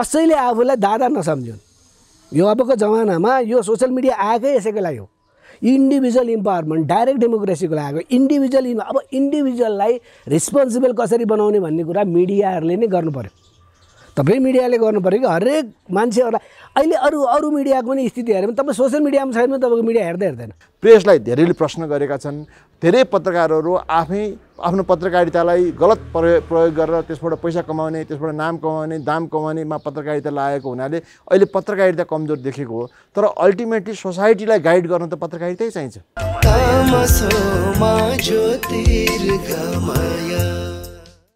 कसैले आफूलाई दादा नसम्झुन् यो अबको जमानामा यो सोसियल मिडिया आएकै यसैको लागि हो इन्डिभिजुअल इम्पावरमेन्ट डाइरेक्ट डेमोक्रेसीको लागि इन्डिभिजुअल इन् अब इन्डिभिजुअललाई रेस्पोन्सिबल कसरी बनाउने भन्ने कुरा मिडियाहरूले नै गर्नु पऱ्यो तपाईँ मिडियाले पऱ्यो कि हरेक मान्छेहरूलाई अहिले अरू अरू मिडियाको पनि स्थिति हेऱ्यो भने तपाईँ सोसियल मिडियामा छैन भने तपाईँको मिडिया हेर्दै हेर्दैन प्रेसलाई धेरैले प्रश्न गरेका छन् धेरै पत्रकारहरू आफै आफ्नो पत्रकारितालाई गलत प्रयोग प्रयोग गरेर त्यसबाट पैसा कमाउने त्यसबाट नाम कमाउने दाम कमाउनेमा पत्रकारिता लागेको हुनाले अहिले पत्रकारिता कमजोर देखेको हो तर अल्टिमेटली सोसाइटीलाई गाइड गर्न त पत्रकारितै चाहिन्छ